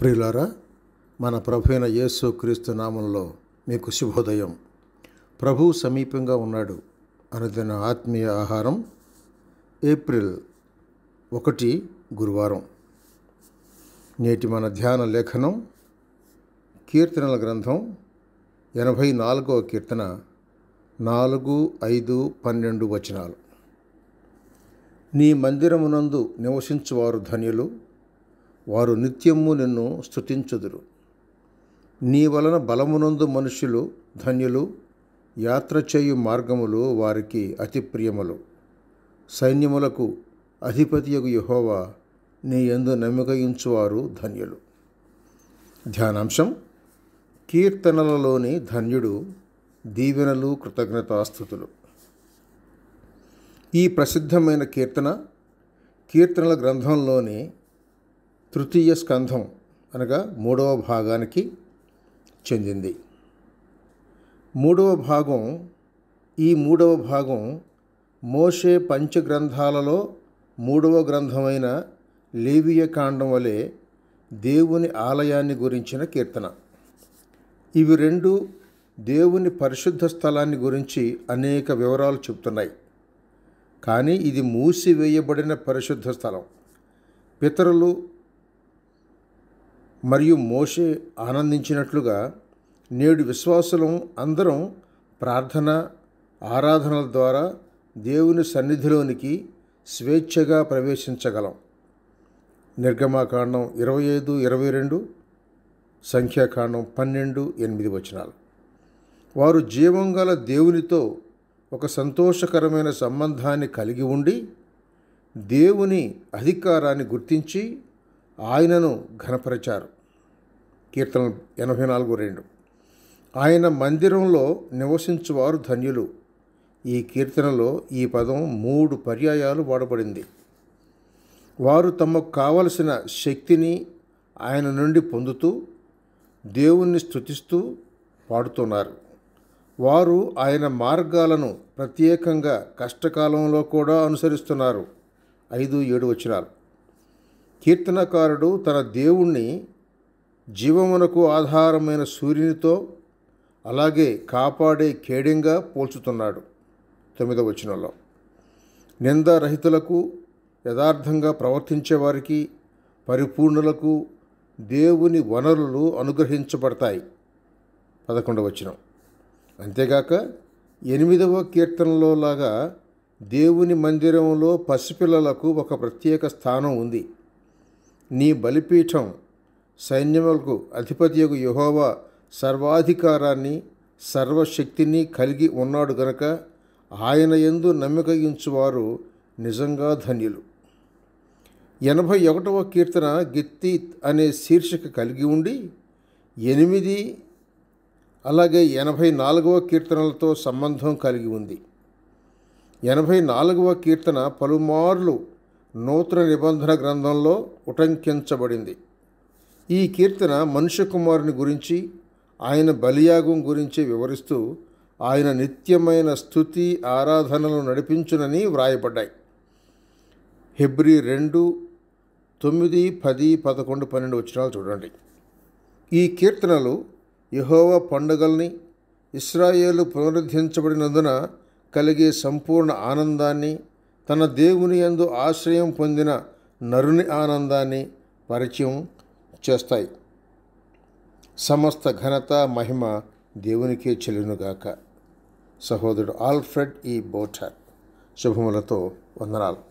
ప్రియులారా మన ప్రభు అయిన యేసు క్రీస్తు నామంలో మీకు శుభోదయం ప్రభు సమీపంగా ఉన్నాడు అనుదిన ఆత్మీయ ఆహారం ఏప్రిల్ ఒకటి గురువారం నేటి మన ధ్యాన లేఖనం కీర్తనల గ్రంథం ఎనభై నాలుగవ కీర్తన నాలుగు ఐదు పన్నెండు వచనాలు నీ మందిరమునందు నివసించువారు ధన్యులు వారు నిత్యము నిన్ను స్థుతించుదురు నీ వలన బలమునందు మనుషులు ధన్యులు యాత్ర చేయు మార్గములు వారికి అతి ప్రియములు సైన్యములకు అధిపతియగు యహోవా నీ ఎందు నమ్మకయించువారు ధన్యులు ధ్యానాంశం కీర్తనలలోని ధన్యుడు దీవెనలు కృతజ్ఞతాస్థుతులు ఈ ప్రసిద్ధమైన కీర్తన కీర్తనల గ్రంథంలోని తృతీయ స్కంధం అనగా మూడవ భాగానికి చెందింది మూడవ భాగం ఈ మూడవ భాగం మోషే పంచగ్రంథాలలో మూడవ గ్రంథమైన లేవియ కాండం వలె దేవుని ఆలయాన్ని గురించిన కీర్తన ఇవి రెండు దేవుని పరిశుద్ధ స్థలాన్ని గురించి అనేక వివరాలు చెబుతున్నాయి కానీ ఇది మూసివేయబడిన పరిశుద్ధ స్థలం పితరులు మరియు మోషే ఆనందించినట్లుగా నేడు విశ్వాసులం అందరం ప్రార్థన ఆరాధనల ద్వారా దేవుని సన్నిధిలోనికి స్వేచ్ఛగా ప్రవేశించగలం నిర్గమాకాండం ఇరవై ఐదు ఇరవై రెండు సంఖ్యాకాండం పన్నెండు ఎనిమిది వచనాలు వారు జీవం గల దేవునితో ఒక సంతోషకరమైన సంబంధాన్ని కలిగి ఉండి దేవుని అధికారాన్ని గుర్తించి ఆయనను ఘనపరిచారు కీర్తన ఎనభై నాలుగు రెండు ఆయన మందిరంలో నివసించువారు ధన్యులు ఈ కీర్తనలో ఈ పదం మూడు పర్యాయాలు వాడబడింది వారు తమకు కావలసిన శక్తిని ఆయన నుండి పొందుతూ దేవుణ్ణి స్థుతిస్తూ పాడుతున్నారు వారు ఆయన మార్గాలను ప్రత్యేకంగా కష్టకాలంలో కూడా అనుసరిస్తున్నారు ఐదు ఏడు వచనాలు కీర్తనకారుడు తన దేవుణ్ణి జీవమునకు ఆధారమైన సూర్యునితో అలాగే కాపాడే కేడింగా పోల్చుతున్నాడు తొమ్మిదవ వచనంలో నిందారహితులకు యథార్థంగా ప్రవర్తించేవారికి పరిపూర్ణులకు దేవుని వనరులు అనుగ్రహించబడతాయి పదకొండవ వచనం అంతేగాక ఎనిమిదవ కీర్తనలో లాగా దేవుని మందిరంలో పసిపిల్లలకు ఒక ప్రత్యేక స్థానం ఉంది నీ బలిపీఠం సైన్యములకు అధిపతియకు యహోవా సర్వాధికారాన్ని సర్వశక్తిని కలిగి ఉన్నాడు గనక ఆయన ఎందు నమ్మికగించువారు నిజంగా ధన్యులు ఎనభై ఒకటవ కీర్తన గిత్తి అనే శీర్షిక కలిగి ఉండి ఎనిమిది అలాగే ఎనభై నాలుగవ కీర్తనలతో సంబంధం కలిగి ఉంది ఎనభై నాలుగవ కీర్తన పలుమార్లు నూతన నిబంధన గ్రంథంలో ఉటంకించబడింది ఈ కీర్తన మనుష్య కుమారుని గురించి ఆయన బలియాగం గురించి వివరిస్తూ ఆయన నిత్యమైన స్థుతి ఆరాధనలు నడిపించునని వ్రాయబడ్డాయి హెబ్రి రెండు తొమ్మిది పది పదకొండు పన్నెండు వచ్చినాలు చూడండి ఈ కీర్తనలు యహోవ పండుగల్ని ఇస్రాయేలు పునరుద్ధరించబడినందున కలిగే సంపూర్ణ ఆనందాన్ని తన దేవుని యందు ఆశ్రయం పొందిన నరుని ఆనందాన్ని పరిచయం చేస్తాయి సమస్త ఘనత మహిమ దేవునికే చెల్లునుగాక సహోదరుడు ఆల్ఫ్రెడ్ ఈ బోటర్ శుభములతో వందనాలు